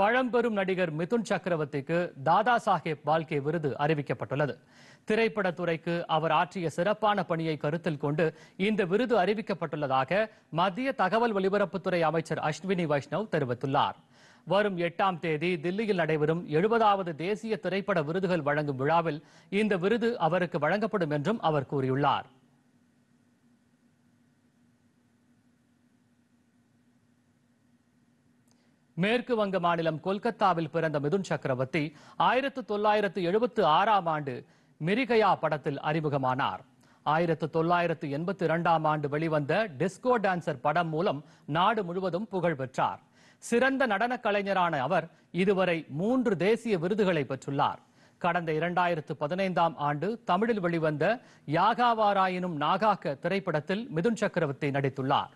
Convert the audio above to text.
பழம்பெரும் நடிகர் மிதுன் சக்கரவர்த்திக்கு தாதா சாஹேப் பால்கே விருது அறிவிக்கப்பட்டுள்ளது திரைப்படத்துறைக்கு அவர் ஆற்றிய சிறப்பான பணியை கருத்தில் கொண்டு இந்த விருது அறிவிக்கப்பட்டுள்ளதாக மத்திய தகவல் ஒலிபரப்புத்துறை அமைச்சர் அஸ்வினி வைஷ்ணவ் தெரிவித்துள்ளார் வரும் எட்டாம் தேதி தில்லியில் நடைபெறும் எழுபதாவது தேசிய திரைப்பட விருதுகள் வழங்கும் விழாவில் இந்த விருது அவருக்கு வழங்கப்படும் என்றும் அவர் கூறியுள்ளார் மேற்கு வங்க மாநிலம் கொல்கத்தாவில் பிறந்த மிதுன் சக்கரவர்த்தி ஆயிரத்து தொள்ளாயிரத்து எழுபத்து ஆறாம் ஆண்டு மிரிகயா படத்தில் அறிமுகமானார் ஆயிரத்து தொள்ளாயிரத்து எண்பத்தி இரண்டாம் ஆண்டு வெளிவந்த டிஸ்கோ டான்சர் படம் மூலம் நாடு முழுவதும் புகழ் பெற்றார் சிறந்த நடனக் கலைஞரான அவர் இதுவரை மூன்று தேசிய விருதுகளை பெற்றுள்ளார் கடந்த இரண்டாயிரத்து பதினைந்தாம் ஆண்டு தமிழில் வெளிவந்த யாகாவாராயினும் நாகாக்க திரைப்படத்தில் மிதுன் சக்கரவர்த்தி நடித்துள்ளார்